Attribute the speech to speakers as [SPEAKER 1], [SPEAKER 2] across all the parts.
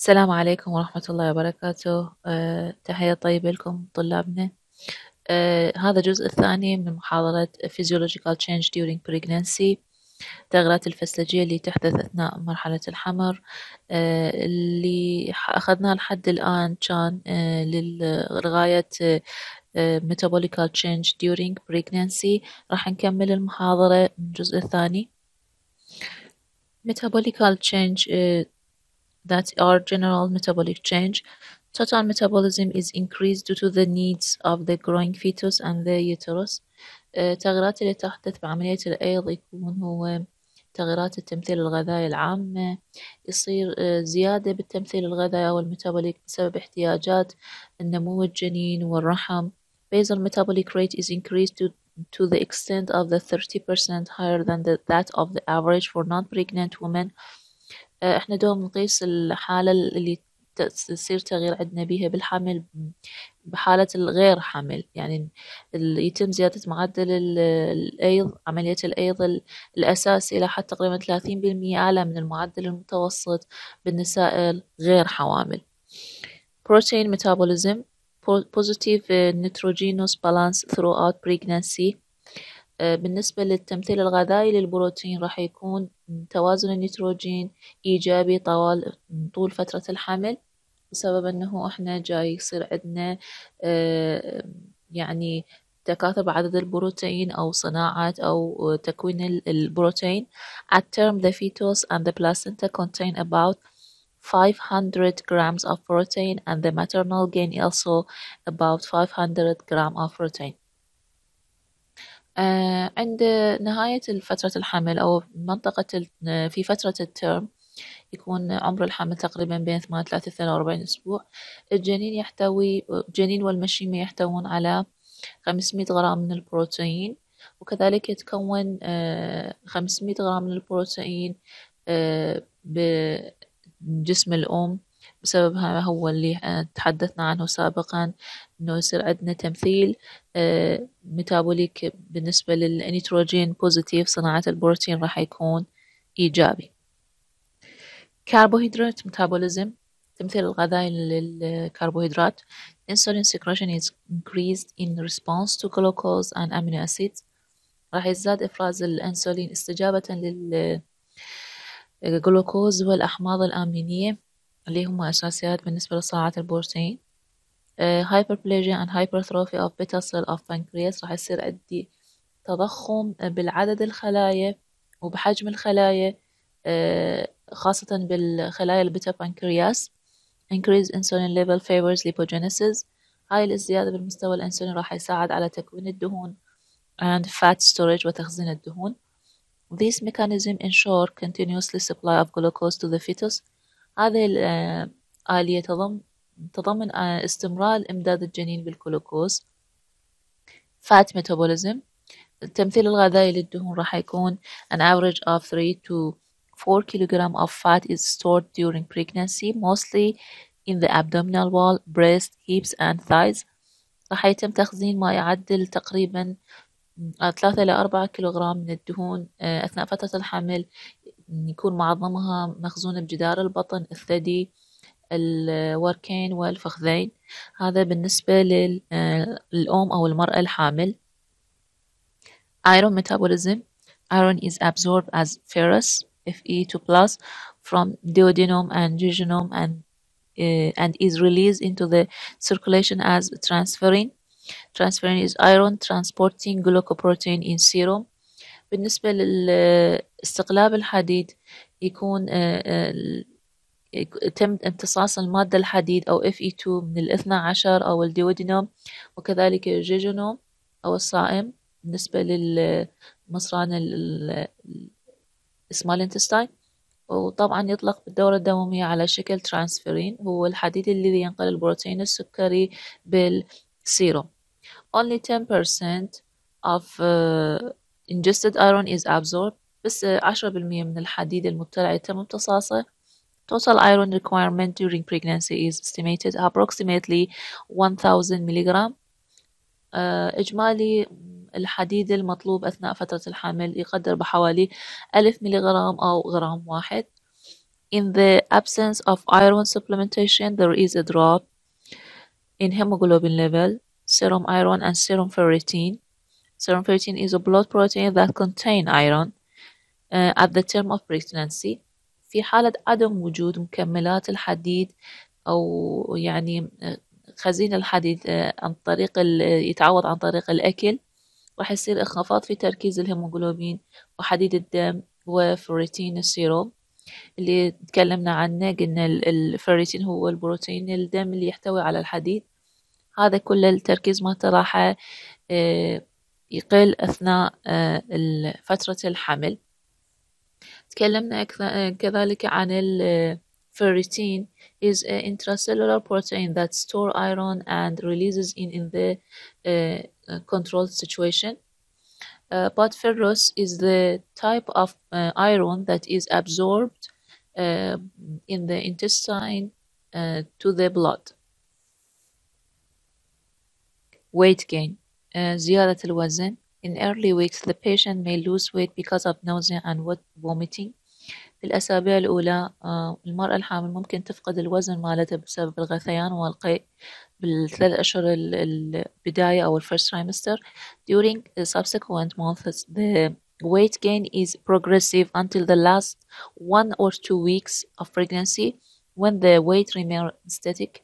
[SPEAKER 1] السلام عليكم ورحمة الله وبركاته أه، تحية طيبة لكم طلابنا أه، هذا الجزء الثاني من محاضرة Physiological Change During Pregnancy تغيرات الفسلجية اللي تحدث أثناء مرحلة الحمر أه، اللي أخذناه لحد الآن كان آه، لغاية آه، Metabolical Change During Pregnancy راح نكمل المحاضرة من الجزء الثاني Metabolical Change آه، that are general metabolic change. Total metabolism is increased due to the needs of the growing fetus and the uterus. التغيرات uh, اللي تحدث بعملية الأيض يكون هو تغيرات التمثيل الغذائي العام يصير زيادة بالتمثيل الغذائي أو والميتابوليك بسبب احتياجات النمو الجنين والرحم basal metabolic rate is increased to, to the extent of the 30% higher than the, that of the average for non-pregnant women آه، إحنا دوم نقيس الحالة اللي يصير تغيير عدنا بيها بالحمل بحالة الغير حمل يعني يتم زيادة معدل الأيض عملية الأيض الأساسي إلى حد تقريبا ثلاثين بالمية أعلى من المعدل المتوسط بالنساء غير حوامل بروتين ميتابوليزم positive uh, nitrogenous balance throughout pregnancy آه، بالنسبة للتمثيل الغذائي للبروتين راح يكون توازن النيتروجين إيجابي طوال طول فترة الحمل بسبب أنه إحنا جاي يصير عندنا آه، يعني تكاثر بعدد البروتين أو صناعة أو تكوين البروتين at term the fetus and the placenta contain about 500 grams of protein and the maternal gain also about 500 grams of protein آه، عند نهاية فترة الحمل أو منطقة آه، في فترة الترم يكون عمر الحمل تقريبا بين إلى 42 أسبوع الجنين يحتوي الجنين والمشيمة يحتوون على 500 غرام من البروتين وكذلك يتكون 500 آه، غرام من البروتين بجسم الأم بسببها هو اللي آه، تحدثنا عنه سابقا انه يصير عندنا تمثيل آه، ميتابوليك بالنسبة للنيتروجين بوزيتيف صناعة البروتين راح يكون إيجابي كربوهيدرات ميتابوليزم تمثيل الغذاء للكربوهيدرات insulin secretion is increased in response to glucose and amino acids راح يزداد إفراز الأنسولين استجابة للجلوكوز آه، والأحماض الأمينية اللي هما أساسيات بالنسبة لصناعة البروتين هايبربليجيا آه، and hypertrophy of beta cell of pancreas راح يصير عندي تضخم بالعدد الخلايا وبحجم الخلايا آه، خاصة بالخلايا البيتا بانكرياس increase insulin level favors lipogenesis هاي الزيادة بالمستوى الأنسولين راح يساعد على تكوين الدهون and fat storage وتخزين الدهون This mechanism ensure continuously supply of glucose to the fetus هذه الآلية آه، تضم تضمن آه، استمرار إمداد الجنين بالجلوكوز fat metabolism التمثيل الغذائي للدهون راح يكون an average of 3 to 4 kilogram of fat is stored during pregnancy mostly in the abdominal wall, breast, hips and thighs راح يتم تخزين ما يعدل تقريبا 3 آه، إلى 4 كيلوغرام من الدهون أثناء فترة الحمل يكون معظمها مخزون بجدار البطن الثدي الوركين والفخذين هذا بالنسبة للأم أو المرأة الحامل Iron metabolism Iron is absorbed as ferrous Fe2+ from duodenum and jejunum and uh, and is released into the circulation as transferrin. Transferrin is iron transporting glucoprotein in serum بالنسبة للاستقلاب الحديد يكون آه، آه، تم امتصاص المادة الحديد أو Fe2 من الاثنى عشر أو الديودينوم وكذلك الجيجونوم أو الصائم بالنسبة للمصران السمال انتستاين وطبعا يطلق بالدورة الدموية على شكل ترانسفيرين هو الحديد الذي ينقل البروتين السكري بالسيروم only 10% of uh, ingested iron is absorbed بس 10% من الحديد المبتلع يتم امتصاصه total iron requirement during pregnancy is estimated approximately 1000 uh, إجمالي الحديد المطلوب أثناء فترة الحمل يقدر بحوالي 1000 ملغ أو غرام واحد In the absence of iron supplementation there is a drop in hemoglobin level, serum iron and serum ferritin Serum protein is a blood protein that contain iron uh, at the term of pregnancy في حالة عدم وجود مكملات الحديد أو يعني uh, خزين الحديد uh, عن طريق uh، يتعوض عن طريق الأكل راح يصير انخفاض في تركيز الهيموغلوبين وحديد الدم وفريتين السيروم اللي تكلمنا عنه قلنا الفريتين هو البروتين الدم اللي يحتوي على الحديد هذا كل التركيز ما تراحه يقل أثناء فترة الحمل تكلمنا كذلك عن ferritin is an intracellular protein that store iron and releases it in the uh, controlled situation. Uh, but ferrous is the type of uh, iron that is absorbed in the intestine to the blood. Weight gain. زيادة uh, الوزن in early weeks the patient may lose weight because of nausea and vomiting في الأسابيع الأولى uh, المرأة الحامل ممكن تفقد الوزن مالتها بسبب الغثيان والقيء بالثلاث أشهر البداية أو الفيرست trimester during subsequent months the weight gain is progressive until the last one or two weeks of pregnancy when the weight remains static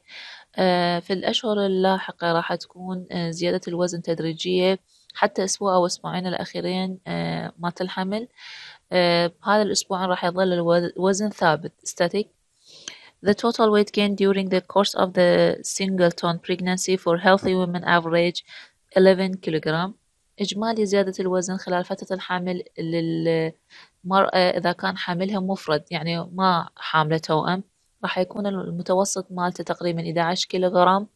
[SPEAKER 1] آه، في الأشهر اللاحقة راح تكون آه، زيادة الوزن تدريجية حتى أسبوع أو أسبوعين الأخيرين آه، مالت الحمل بهذا الأسبوعين راح يظل الوزن ثابت static The total weight gain during the course of the singleton pregnancy for healthy women average 11 kilogram إجمالي زيادة الوزن خلال فترة الحمل للمرأة إذا كان حاملها مفرد يعني ما حاملة توأم راح يكون المتوسط مالته تقريبا 11 كيلوغرام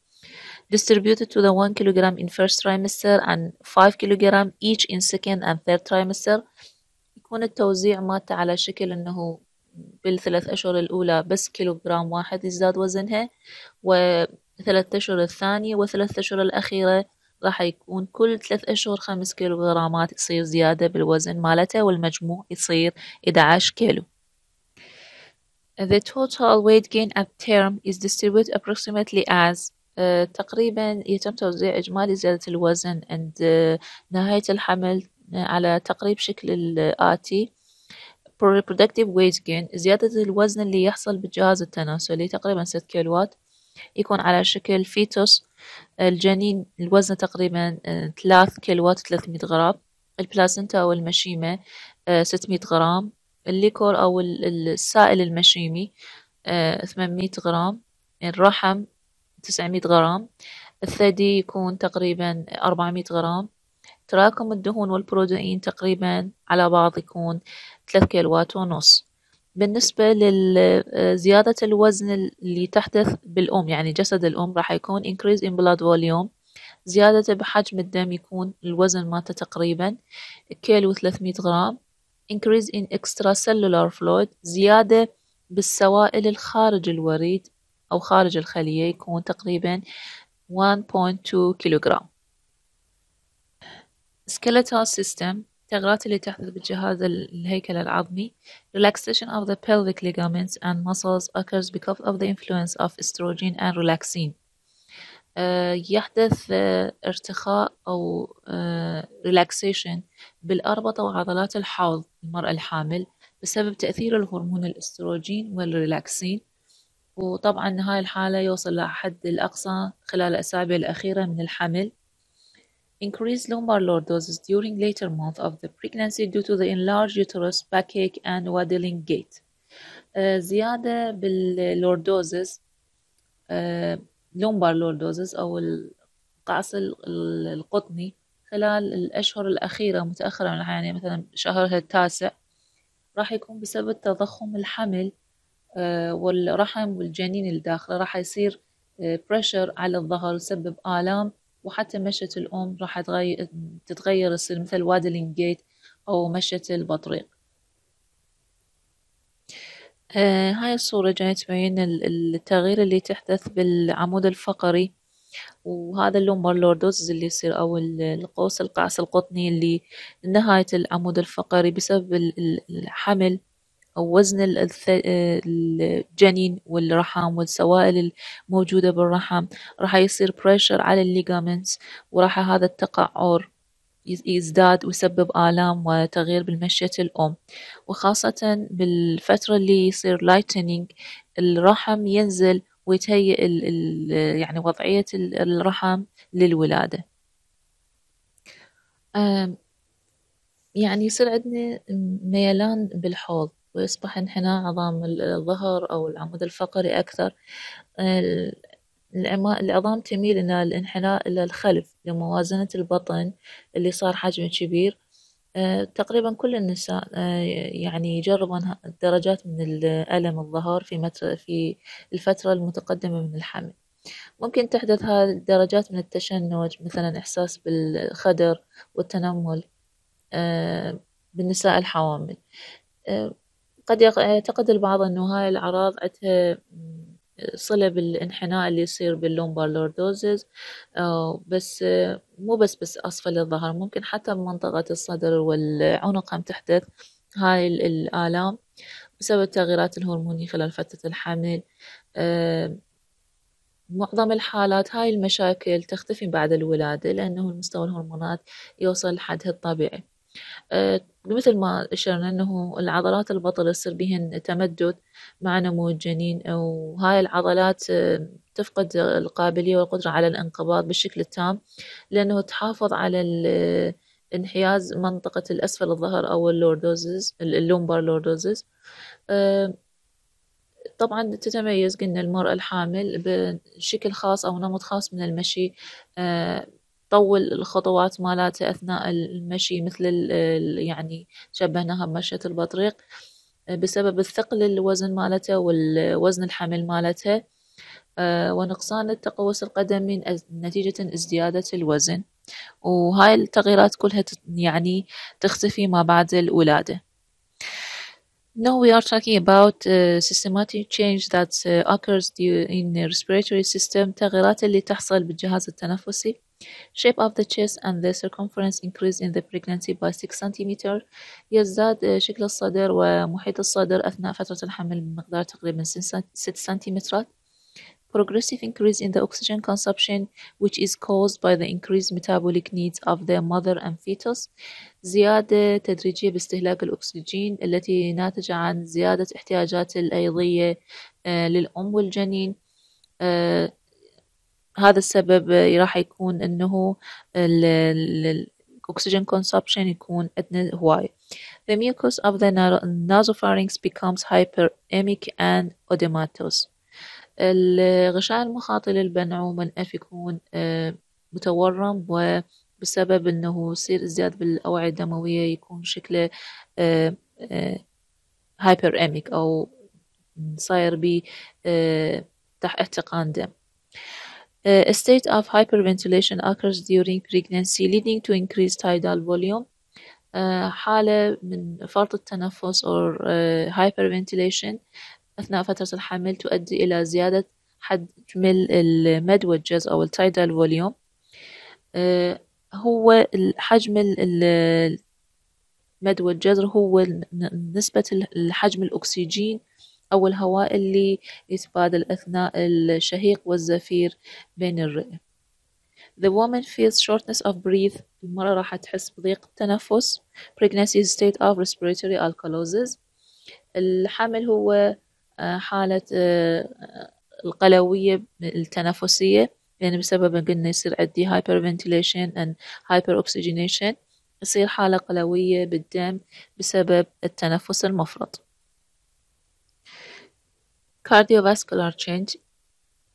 [SPEAKER 1] distributed to the 1 kilogram in first trimester and 5 kilogram each in second and third trimester يكون التوزيع مالته على شكل انه بالثلاث أشهر الأولى بس كيلوغرام واحد يزداد وزنها وثلاث أشهر الثانية وثلاث أشهر الأخيرة راح يكون كل ثلاث أشهر خمس كيلوغرامات يصير زيادة بالوزن مالته والمجموع يصير 11 كيلو The total weight gain at term is distributed approximately as uh, تقريبا يتم توزيع إجمالي زيادة الوزن عند uh, نهاية الحمل uh, على تقريب شكل الآتي productive weight gain زيادة الوزن اللي يحصل بالجهاز التناسلي تقريبا 6 كيلوات يكون على شكل فيتوس الجنين الوزن تقريبا 3 كيلوات 300 غرام البلاسنتا أو المشيمة 600 غرام الليكور أو السائل المشيمي آه، ثمانمية غرام الرحم تسعمية غرام الثدي يكون تقريبا أربعمية غرام تراكم الدهون والبروتين تقريبا على بعض يكون ثلاث كيلوات ونص بالنسبة لزيادة آه، الوزن اللي تحدث بالأم يعني جسد الأم راح يكون increase in blood volume زيادته بحجم الدم يكون الوزن مالته تقريبا كيلو 300 غرام increase in extracellular fluid زيادة بالسوائل الخارج الوريد أو خارج الخلية يكون تقريبا 1.2 كيلوغرام skeletal system التغيرات اللي تحدث بالجهاز الهيكل العظمي relaxation of the pelvic ligaments and muscles occurs because of the influence of estrogen and relaxin آه، يحدث آه، ارتخاء أو آه، relaxation بالأربطة وعضلات الحوض المرأة الحامل بسبب تأثير الهرمون الاستروجين والريلاكسين وطبعا هاي الحالة يوصل لحد الأقصى خلال الأسابيع الأخيرة من الحمل increased lumbar lordosis during later month of the pregnancy due to the enlarged uterus, backache and waddling gait. زيادة باللوردوزس اللومبار لوردوزس أو القعص القطني خلال الأشهر الأخيرة متأخرة من الحياة يعني مثلا شهرها التاسع راح يكون بسبب تضخم الحمل آه، والرحم والجنين الداخلي راح يصير بريشر آه، على الظهر يسبب آلام وحتى مشة الأم راح تتغير مثل وادلين جيت أو مشة البطريق آه، هاي الصورة جاية تبين التغيير اللي تحدث بالعمود الفقري وهذا اللومبر لوردوز اللي يصير أو القوس القعس القطني اللي نهاية العمود الفقري بسبب الحمل أو وزن الجنين والرحم والسوائل الموجودة بالرحم راح يصير بريشر على الليجامنتس وراح هذا التقعر يزداد ويسبب آلام وتغيير بالمشية الأم وخاصة بالفترة اللي يصير لايتنينج الرحم ينزل ويتهيئ الـ الـ يعني وضعية الرحم للولادة يعني يصير عندنا ميلان بالحوض ويصبح انحناء عظام الظهر أو العمود الفقري أكثر العظام تميل إلى الانحناء إلى الخلف لموازنة البطن اللي صار حجمه كبير آه، تقريبا كل النساء آه، يعني يجربون درجات من الألم الظهر في في الفترة المتقدمة من الحمل ممكن تحدث هذه الدرجات من التشنج مثلا إحساس بالخدر والتنمل آه، بالنساء الحوامل قد يعتقد البعض أنه هاي الأعراض عندها صلة بالانحناء اللي يصير باللومبار لوردوزز آه، بس آه، مو بس بس أسفل الظهر ممكن حتى بمنطقة الصدر والعنق هم تحدث هاي الآلام بسبب التغييرات الهرمونية خلال فترة الحمل آه، معظم الحالات هاي المشاكل تختفي بعد الولادة لأنه المستوى الهرمونات يوصل لحدها الطبيعي آه، مثل ما أشرنا أنه العضلات البطل يصير بهن تمدد مع نمو الجنين وهاي العضلات آه، تفقد القابلية والقدرة على الانقباض بالشكل التام لأنه تحافظ على آه، انحياز منطقة الأسفل الظهر أو اللوردوزز اللومبر لوردوزز طبعا تتميز قلنا المرأة الحامل بشكل خاص أو نمط خاص من المشي طول الخطوات مالاتها أثناء المشي مثل يعني شبهناها بمشية البطريق آه، بسبب الثقل الوزن مالتها والوزن الحمل مالتها آه، ونقصان التقوس القدمي نتيجة ازديادة الوزن وهاي التغييرات كلها يعني تختفي ما بعد الولادة Now we are talking about uh, systematic change that uh, occurs in the respiratory system تغييرات اللي تحصل بالجهاز التنفسي Shape of the chest and the circumference increase in the pregnancy by 6 cm يزداد شكل الصدر ومحيط الصدر أثناء فترة الحمل بمقدار تقريبا 6 سنتيمترات progressive increase in the oxygen consumption which is caused by the increased metabolic needs of the mother and fetus زيادة تدريجية باستهلاك الأكسجين التي ناتجة عن زيادة احتياجات الأيضية للأم والجنين هذا السبب آه، راح يكون انه الاكسجين كونسبشن يكون ادنى هواي The mucus of the nasopharynx becomes hyperemic and odematous الغشاء المخاطي للبنعوم من أف يكون آه، متورم وبسبب أنه يصير ازدياد بالأوعية الدموية يكون شكله هايبر آه، أميك أو صاير بي تحت احتقان دم Uh, a state of hyperventilation occurs during pregnancy leading to increased tidal volume uh, حالة من فرط التنفس or uh, hyperventilation أثناء فترة الحمل تؤدي إلى زيادة حجم المد والجز أو التايدال فوليوم هو حجم المد والجزر هو نسبة حجم الأكسجين أو الهواء اللي يتبادل أثناء الشهيق والزفير بين الرئة The woman feels shortness of breath المرأة راح تحس بضيق التنفس Pregnancy is state of respiratory alkalosis الحمل هو آه، حالة آه، القلوية التنفسية يعني بسبب قلنا يصير عندي hyperventilation and hyperoxygenation يصير حالة قلوية بالدم بسبب التنفس المفرط cardiovascular change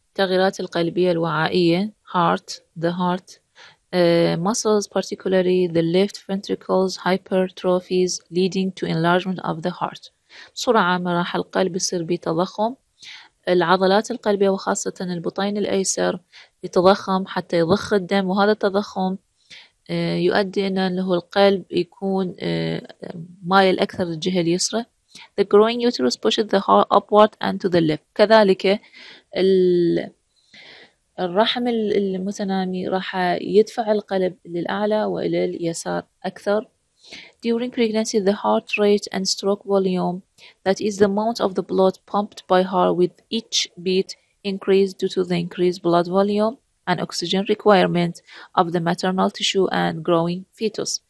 [SPEAKER 1] التغييرات القلبية الوعائية heart the heart uh, muscles particularly the left ventricles hypertrophies leading to enlargement of the heart بسرعة مراحل القلب يصير بتضخم العضلات القلبية وخاصة البطين الأيسر يتضخم حتى يضخ الدم وهذا التضخم uh, يؤدي إلى أنه القلب يكون uh, مايل أكثر للجهة اليسرى The growing uterus pushes the heart upward and to the left. كذلك الرحم المتنامي راح يدفع القلب للأعلى وإلى اليسار أكثر. During pregnancy, the heart rate and stroke volume, that is the amount of the blood pumped by heart with each beat, increase due to the increased blood volume and oxygen requirement of the maternal tissue and growing fetus.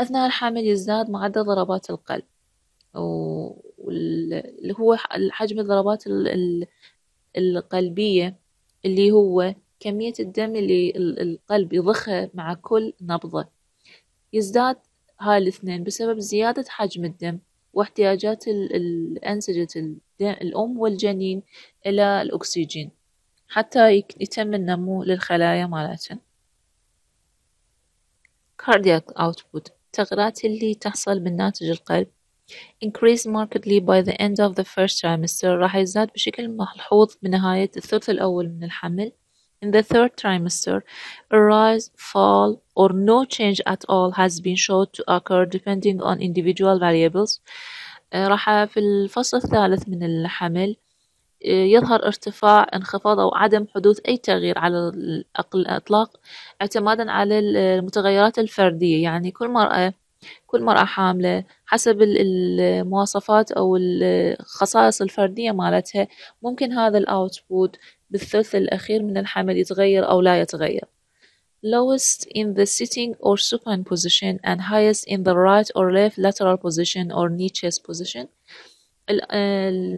[SPEAKER 1] أثناء الحمل يزداد معدل ضربات القلب. واللي هو حجم الضربات القلبية اللي هو كمية الدم اللي القلب يضخها مع كل نبضة يزداد هاي الاثنين بسبب زيادة حجم الدم واحتياجات الأنسجة الأم والجنين إلى الأكسجين حتى يتم النمو للخلايا مالتهن cardiac output التغيرات اللي تحصل من ناتج القلب increased markedly by the end of the first trimester راح يزداد بشكل ملحوظ بنهاية الثلث الأول من الحمل In the third trimester, a rise, fall, or no change at all has been shown to occur depending on individual variables. Uh, راح في الفصل الثالث من الحمل uh, يظهر ارتفاع انخفاض أو عدم حدوث أي تغيير على الأقل الإطلاق اعتمادا على المتغيرات الفردية يعني كل مرأة كل مرأة حاملة حسب المواصفات أو الخصائص الفردية مالتها ممكن هذا الأوتبوت بالثلث الأخير من الحمل يتغير أو لا يتغير lowest in the sitting or supine position and highest in the right or left lateral position or knee chest position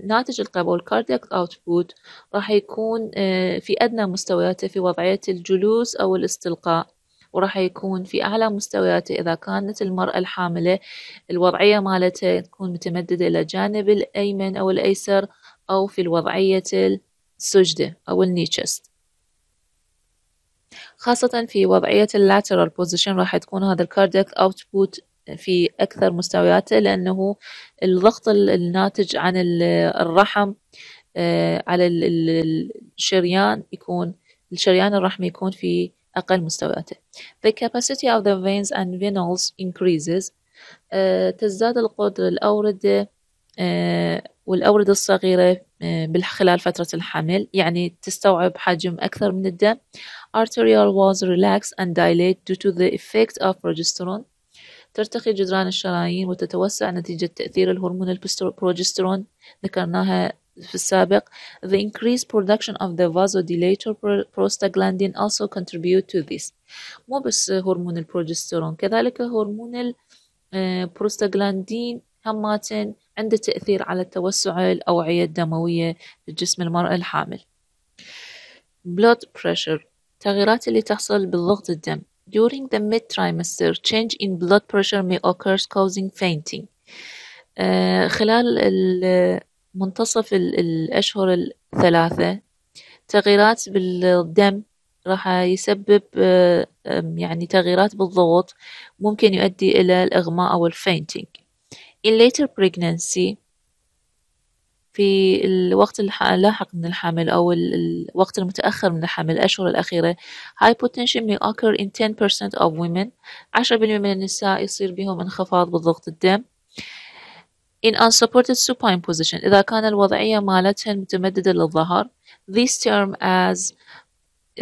[SPEAKER 1] ناتج القبول cardiac output راح يكون آه، في أدنى مستوياته في وضعية الجلوس أو الاستلقاء وراح يكون في أعلى مستوياته إذا كانت المرأة الحاملة الوضعية مالتها تكون متمددة إلى جانب الأيمن أو الأيسر أو في الوضعية السجدة أو النيتشست خاصة في وضعية اللاترال بوزيشن راح تكون هذا الكاردياك اوتبوت في أكثر مستوياته لأنه الضغط الناتج عن الرحم آه، على الشريان يكون الشريان الرحمي يكون في أقل مستوياته the capacity of the veins and venules increases آه، تزداد القدرة الأوردة آه، والأوردة الصغيرة آه، خلال فترة الحمل يعني تستوعب حجم أكثر من الدم arterial walls relax and dilate due to the effect of progesterone ترتخي جدران الشرايين وتتوسع نتيجة تأثير الهرمون البروجسترون ذكرناها في السابق the increased production of the vasodilator prostaglandin also contribute to this مو بس هرمون البروجسترون كذلك هرمون البروستاغلاندين هماتن عنده تأثير على توسع الأوعية الدموية في جسم المرأة الحامل blood pressure التغييرات اللي تحصل بالضغط الدم during the mid trimester change in blood pressure may occur causing fainting خلال منتصف الأشهر الثلاثة تغييرات بالدم راح يسبب يعني تغييرات بالضغط ممكن يؤدي إلى الإغماء أو الفينتينج in later pregnancy في الوقت اللاحق من الحمل أو الوقت المتأخر من الحمل الأشهر الأخيرة hypotension may occur in 10% of women 10% من النساء يصير بهم انخفاض بالضغط الدم In unsupported supine position إذا كان الوضعية مالتها متمددة للظهر this term as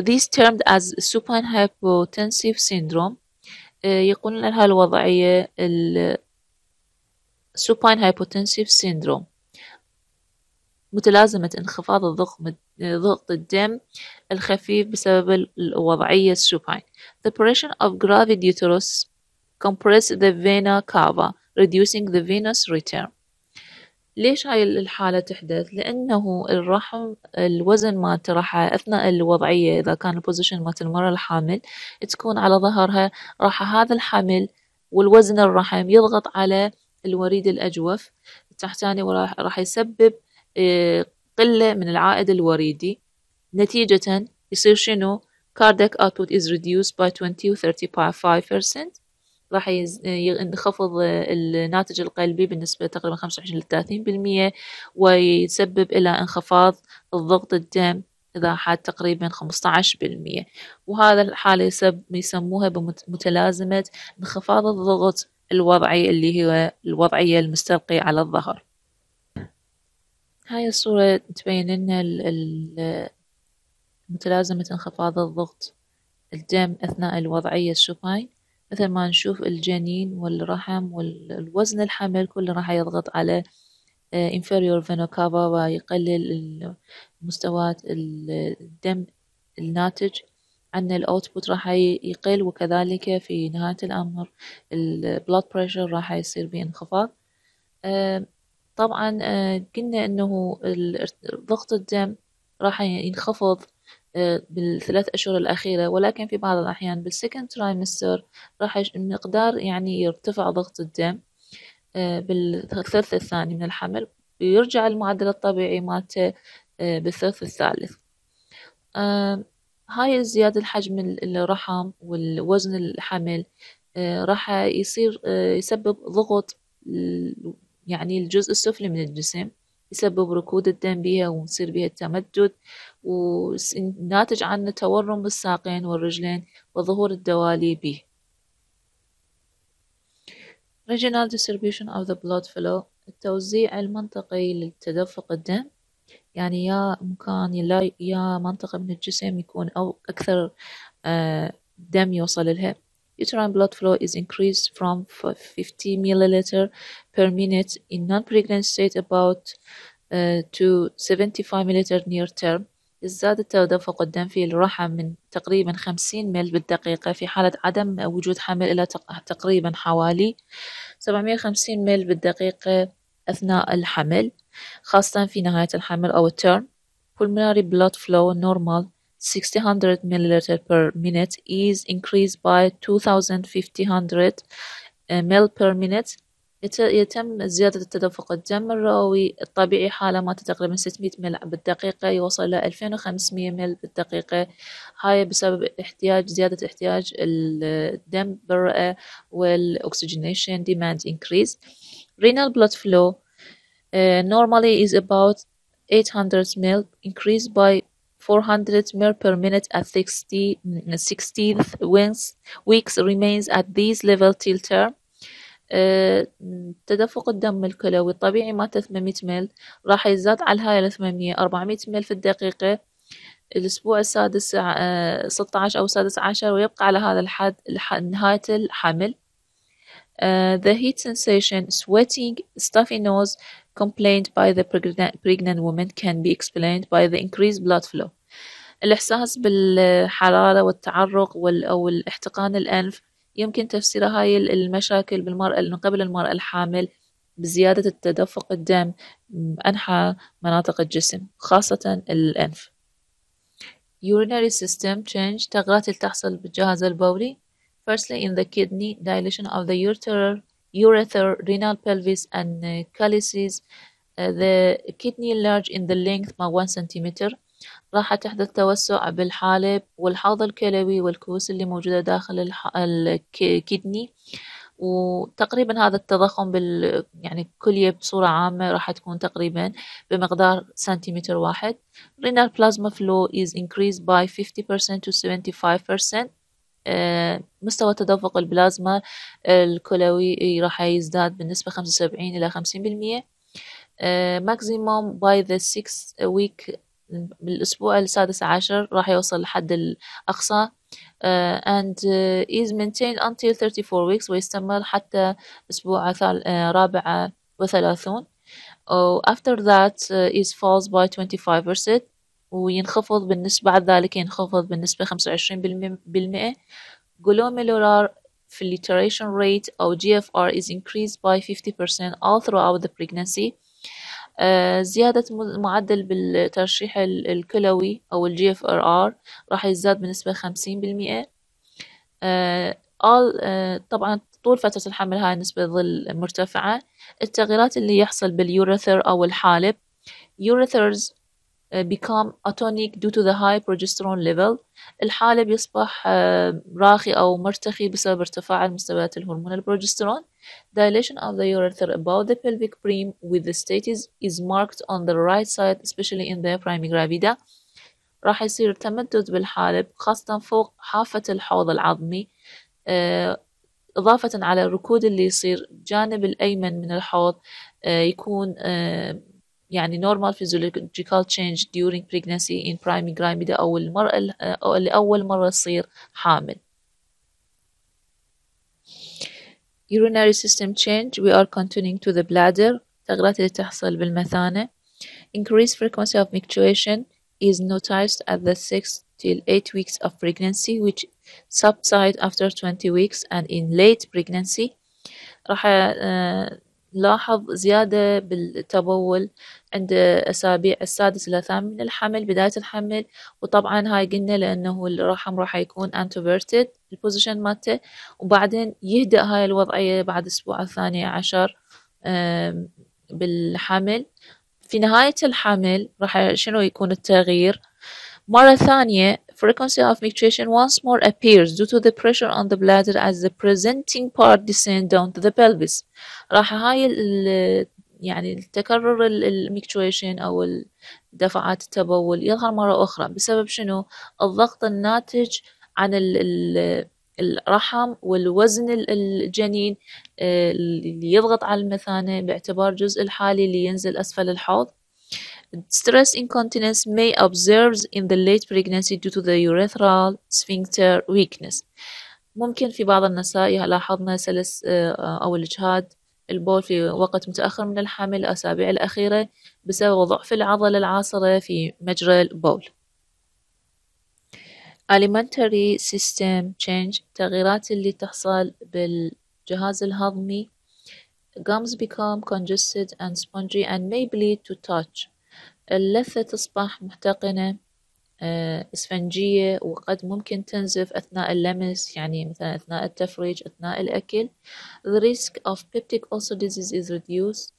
[SPEAKER 1] this termed as supine hypotensive syndrome يقولون لها الوضعية ال supine hypotensive syndrome متلازمة انخفاض الضغط ضغط الدم الخفيف بسبب الوضعية supine The pressure of gravid uterus compress the vena cava. reducing the venous return ليش هاي الحالة تحدث؟ لأنه الرحم الوزن ما راح أثناء الوضعية إذا كان البوزيشن مالت المرأة الحامل تكون على ظهرها راح هذا الحمل والوزن الرحم يضغط على الوريد الأجوف تحتاني وراح يسبب آه، قلة من العائد الوريدي نتيجة يصير شنو؟ cardiac output is reduced by 20 و 35% راح ينخفض آه، الناتج القلبي بالنسبة تقريبا 25 إلى 30 بالمية ويسبب إلى انخفاض الضغط الدم إذا حاد تقريبا 15 بالمية وهذا الحالة يسموها بمتلازمة انخفاض الضغط الوضعي اللي هو الوضعية المستلقي على الظهر هاي الصورة تبين لنا متلازمة انخفاض الضغط الدم أثناء الوضعية الشوباين مثل ما نشوف الجنين والرحم والوزن الحمل كل راح يضغط على آه، inferior vena cava ويقلل مستويات الدم الناتج عن الاوتبوت راح يقل وكذلك في نهاية الأمر blood pressure راح يصير بانخفاض طبعا آه، قلنا انه ضغط الدم راح ينخفض آه، بالثلاث أشهر الأخيرة ولكن في بعض الأحيان بالسكند ترايمستر راح المقدار يعني يرتفع ضغط الدم آه، بالثلث الثاني من الحمل ويرجع المعدل الطبيعي مالته آه، بالثلث الثالث هاي الزيادة الحجم الرحم والوزن الحمل راح يصير يسبب ضغط يعني الجزء السفلي من الجسم يسبب ركود الدم بها ويصير بها التمدد وناتج عن تورم بالساقين والرجلين وظهور الدوالي به Regional distribution of the blood flow التوزيع المنطقي لتدفق الدم يعني يا مكان يا منطقة من الجسم يكون أو أكثر دم يوصل لها uterine blood flow is increased from 50 milliliter per minute in non-pregnant state about uh, to 75 milliliter near term ازدادت التدفق الدم في الرحم من تقريبا 50 مل بالدقيقة في حالة عدم وجود حمل إلى تقريبا حوالي 750 مل بالدقيقة أثناء الحمل خاصة في نهاية الحمل أو الترم pulmonary blood flow normal 600 ml per minute is increased by 2500 uh, ml per minute يتم زيادة تدفق الدم الرئوي الطبيعي حالة ما تقريبا 600 مل بالدقيقة يوصل إلى 2500 مل بالدقيقة هاي بسبب احتياج زيادة احتياج الدم بالرئة والأكسجينيشن demand increase رينال بلوت flow uh, normally is about 800 ml increased by 400 ml per minute at 60, 16th weeks, weeks remains at this level till term آه، تدفق الدم الكلوي الطبيعي مات 800 مل راح يزداد على هاي ال 800 400 مل في الدقيقة الأسبوع السادس 16 آه، أو السادس عشر ويبقى على هذا الحد نهاية الحمل Uh, the heat sensation, sweating, stuffy nose complained by the pregnant woman can be explained by the increased blood flow. الإحساس بالحرارة والتعرق أو الاحتقان الأنف يمكن تفسير هاي المشاكل بالمرأة من قبل المرأة الحامل بزيادة التدفق الدم أنحى مناطق الجسم خاصة الأنف urinary system change تغيرات اللي تحصل بالجهاز البولي firstly in the kidney dilation of the ureter ureter renal pelvis and uh, calyces uh, the kidney large in the length by 1 centimeter راح تحدث توسع بالحالب والحوض الكلوي والكوس اللي موجودة داخل الكدني وتقريبا هذا التضخم بال يعني كلية بصورة عامة راح تكون تقريبا بمقدار سنتيمتر واحد رينال بلازما فلو is increased by 50% to 75% آه، مستوى تدفق البلازما الكلوي راح يزداد بالنسبة 75 إلى 50% آه، maximum by the 6 week بالأسبوع السادس عشر راح يوصل لحد الأقصى uh, and uh, is maintained until 34 weeks ويستمر حتى أسبوع ثال, uh, رابعة وثلاثون oh, after that uh, is falls by 25% وينخفض بالنسبة بعد ذلك ينخفض بالنسبة 25% glomerular filtration rate أو GFR is increased by 50% all throughout the pregnancy آه، زيادة معدل بالترشيح الكلوي أو ار ار راح يزداد بنسبة خمسين بالمئة آه، آه، طبعا طول فترة الحمل هاي النسبة تظل مرتفعة التغييرات اللي يحصل باليورثر أو الحالب يورثرز Uh, become atonic due to the high progesterone level الحالة بيصبح uh, راخي أو مرتخي بسبب ارتفاع مستويات الهرمون البروجسترون dilation of the urethra above the pelvic prim with the status is marked on the right side especially in the primi gravida راح يصير تمدد بالحالب خاصة فوق حافة الحوض العظمي uh, إضافة على الركود اللي يصير الجانب الأيمن من الحوض يكون يعني normal physiological change during pregnancy in primary gravida أو المرأة لأول مرة تصير حامل urinary system change we are continuing to the bladder تغيرات اللي تحصل بالمثانة increased frequency of micturition is noticed at the 6 till 8 weeks of pregnancy which subside after 20 weeks and in late pregnancy راح نلاحظ زيادة بالتبول عند أسابيع السادس إلى الثامن من الحمل بداية الحمل وطبعا هاي قلنا لأنه الرحم راح يكون انتوفيرتد البوزيشن مالته وبعدين يهدأ هاي الوضعية بعد أسبوع الثاني عشر بالحمل في نهاية الحمل راح شنو يكون التغيير مرة ثانية frequency of micturition once more appears due to the pressure on the bladder as the presenting part descends down to the pelvis راح هاي ال يعني تكرر الميكتويشن أو دفعات التبول يظهر مرة أخرى بسبب شنو الضغط الناتج عن ال الرحم والوزن الجنين آه، اللي يضغط على المثانة باعتبار جزء الحالي اللي ينزل أسفل الحوض Stress incontinence may observe in the late pregnancy due to the urethral sphincter weakness. ممكن في بعض النساء لاحظنا سلس أو الإجهاد البول في وقت متأخر من الحمل الأسابيع الأخيرة بسبب ضعف العضلة العاصرة في مجرى البول. alimentary system change تغييرات اللي تحصل بالجهاز الهضمي gums become congested and spongy and may bleed to touch اللثة تصبح محتقنة آه، إسفنجية وقد ممكن تنزف أثناء اللمس يعني مثلا أثناء التفريج أثناء الأكل the risk of peptic ulcer disease is reduced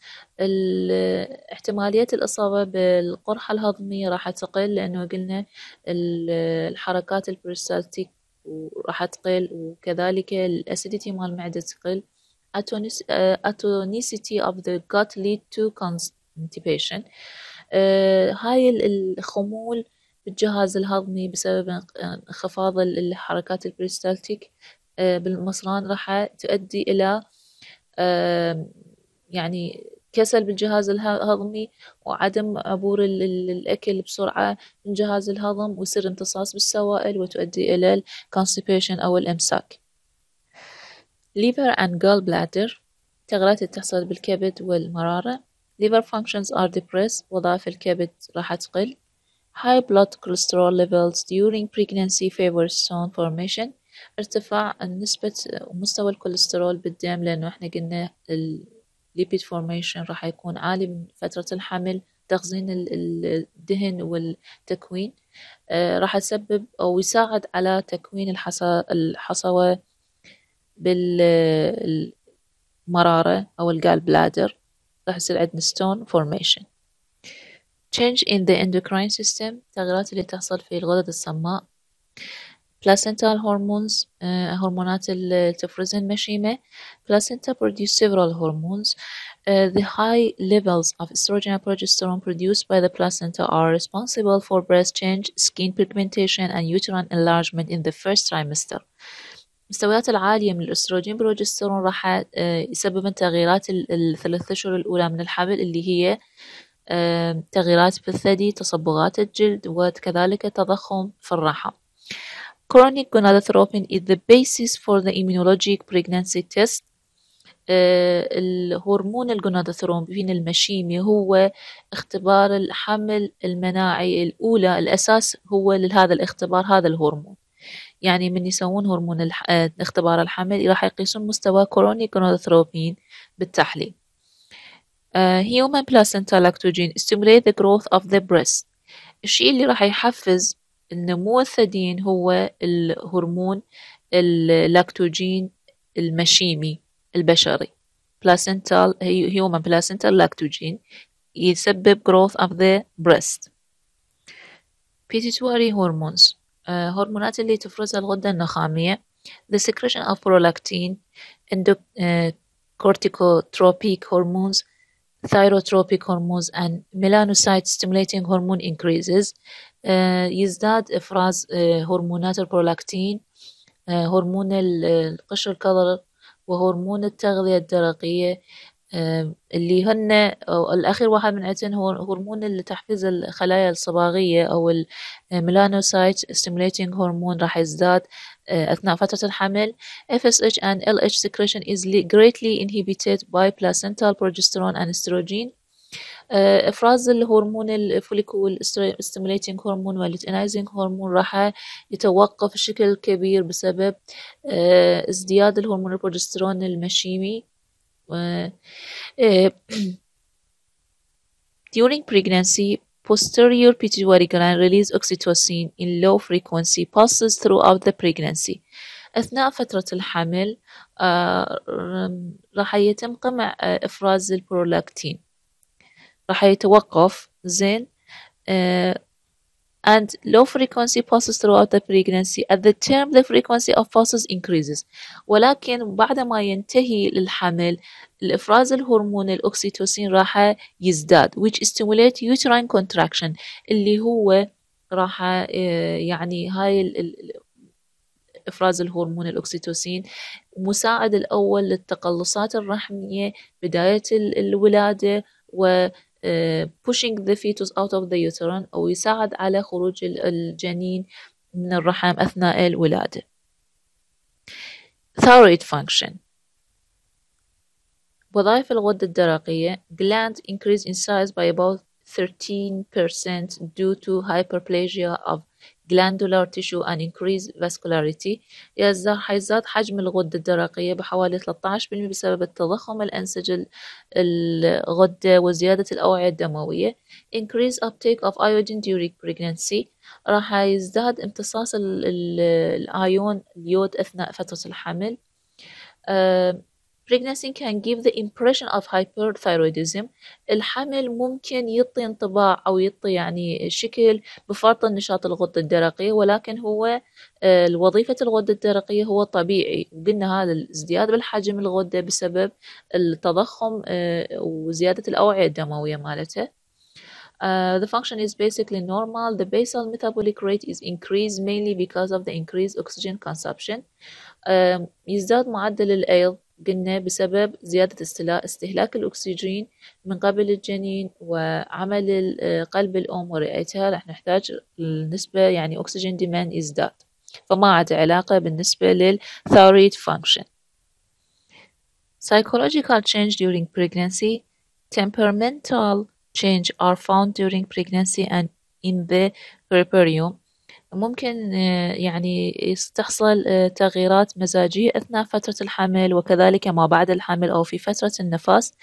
[SPEAKER 1] احتمالية الإصابة بالقرحة الهضمية راح تقل لأنه قلنا الحركات البريستالتيك راح تقل وكذلك الأسيديتي مال المعدة تقل atonicity آه، of the gut lead to constipation آه، هاي الخمول بالجهاز الهضمي بسبب آه، انخفاض الحركات البريستالتيك آه، بالمصران راح تؤدي إلى يعني كسل بالجهاز الهضمي وعدم عبور الأكل بسرعة من جهاز الهضم ويصير امتصاص بالسوائل وتؤدي إلى الكونستيبيشن أو الإمساك اند جول بلادر تغيرات تحصل بالكبد والمرارة Liver functions are depressed وظائف الكبد راح تقل high blood cholesterol levels during pregnancy favor stone formation ارتفاع نسبة مستوى الكوليسترول بالدم لأنه احنا قلنا الليبيد فورميشن راح يكون عالي من فترة الحمل تخزين الدهن والتكوين آه، راح تسبب أو يساعد على تكوين الحصى الحصوة بالمرارة أو الجال بلادر تحصل عندنا stone formation change in the endocrine system تغيرات اللي تحصل في الغدد الصماء placental hormones uh, هرمونات اللي تفرزها المشيمة placenta produce several hormones uh, the high levels of estrogen and progesterone produced by the placenta are responsible for breast change skin pigmentation and uterine enlargement in the first trimester المستويات العالية من الأستروجين بروجسترون راح آه، يسببن تغييرات الثلاثة أشهر الأولى من الحمل اللي هي آه، تغييرات في الثدي تصبغات الجلد وكذلك تضخم في الرحم Chronic gonadotropin is the basis for the immunologic pregnancy test آه، الهرمون الجونادوثرومبين المشيمي هو اختبار الحمل المناعي الأولى الأساس هو لهذا الاختبار هذا الهرمون يعني من يسوون هرمون الح... آه، اختبار الحمل راح يقيسون مستوى كوروني كونوثروبين بالتحليل uh, human placenta lactogen stimulate the growth of the breast الشيء اللي راح يحفز النمو الثديين هو الهرمون اللاكتوجين المشيمي البشري placental human placental lactogen يسبب growth of the breast pituitary hormones هرمونات اللي تفرزها الغدة النخامية the secretion of prolactin corticotropic hormones thyrotropic hormones and melanocyte stimulating hormone increases يزداد إفراز هرمونات البرولاكتين هرمون القشر الكظر وهرمون التغذية الدرقية اللي هن الأخير واحد من عندهم هو هرمون لتحفيز الخلايا الصباغية أو الميلانوسايت آه، stimulating هرمون راح يزداد آه، أثناء فترة الحمل FSH and LH secretion is greatly inhibited by placental progesterone and estrogen آه، افراز الهرمون الفوليكول ستيموليتنج هرمون واللوتينايزنج هرمون راح يتوقف بشكل كبير بسبب ازدياد الهرمون البروجسترون المشيمي during pregnancy posterior pituitary gland release oxytocin in low frequency pulses throughout the pregnancy أثناء فترة الحمل راح يتم قمع إفراز البرولاكتين راح يتوقف زين and low frequency pulses throughout the pregnancy at the term the frequency of pulses increases ولكن بعد ما ينتهي الحمل الإفراز الهرمون الأكسيتوسين راح يزداد which stimulate uterine contraction اللي هو راح آه، يعني هاي افراز الهرمون الاكسيتوسين مساعد الاول للتقلصات الرحميه بدايه الولاده و Uh, pushing the fetus out of the uterine أو يساعد على خروج الجنين من الرحم أثناء الولادة thyroid function وظائف thyroid gland increase in size by about 13% due to hyperplasia of glandular tissue and increase vascularity يزداد حجم الغدة الدرقية بحوالي 13% بسبب التضخم الأنسجة الغدة وزيادة الأوعية الدموية increase uptake of iodine during pregnancy راح يزداد امتصاص الآيون اليود أثناء فترة الحمل pregnancy can give the impression of hyperthyroidism الحمل ممكن يعطي انطباع أو يعطي يعني شكل بفرط النشاط الغدة الدرقية ولكن هو آه، الوظيفه الغدة الدرقية هو طبيعي وقلنا هذا الازدياد بالحجم الغدة بسبب التضخم آه، وزيادة الأوعية الدموية مالته Uh, the function is basically normal. The basal metabolic rate is increased mainly because of the increased oxygen consumption. Um, يزداد معدل الأيض قلنا بسبب زيادة استهلاك الأكسجين من قبل الجنين وعمل آه، قلب الأم ورئتها رح نحتاج النسبة يعني أكسجين ديمان يزداد فما عاد علاقة بالنسبة للثوريد فانكشن Psychological change during pregnancy temperamental change are found during pregnancy and in the prepubium ممكن آه، يعني تحصل آه، تغييرات مزاجية أثناء فترة الحمل وكذلك ما بعد الحمل أو في فترة النفاس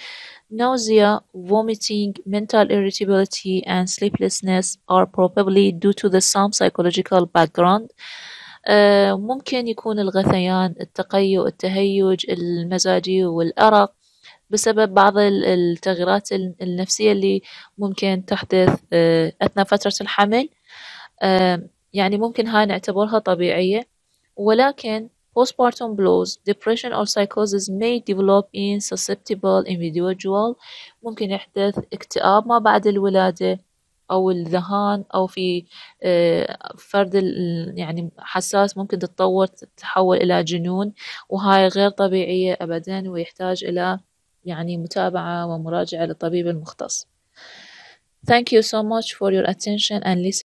[SPEAKER 1] nausea, vomiting, mental irritability and sleeplessness are probably due to the some psychological background آه، ممكن يكون الغثيان التقيؤ التهيج المزاجي والأرق بسبب بعض التغييرات النفسية اللي ممكن تحدث أثناء فترة الحمل يعني ممكن هاي نعتبرها طبيعية ولكن postpartum blues depression or psychosis may develop in susceptible individual ممكن يحدث اكتئاب ما بعد الولادة أو الذهان أو في آه، فرد يعني حساس ممكن تتطور تتحول إلى جنون وهاي غير طبيعية أبدا ويحتاج إلى يعني متابعة ومراجعة للطبيب المختص Thank you so much for your attention and listening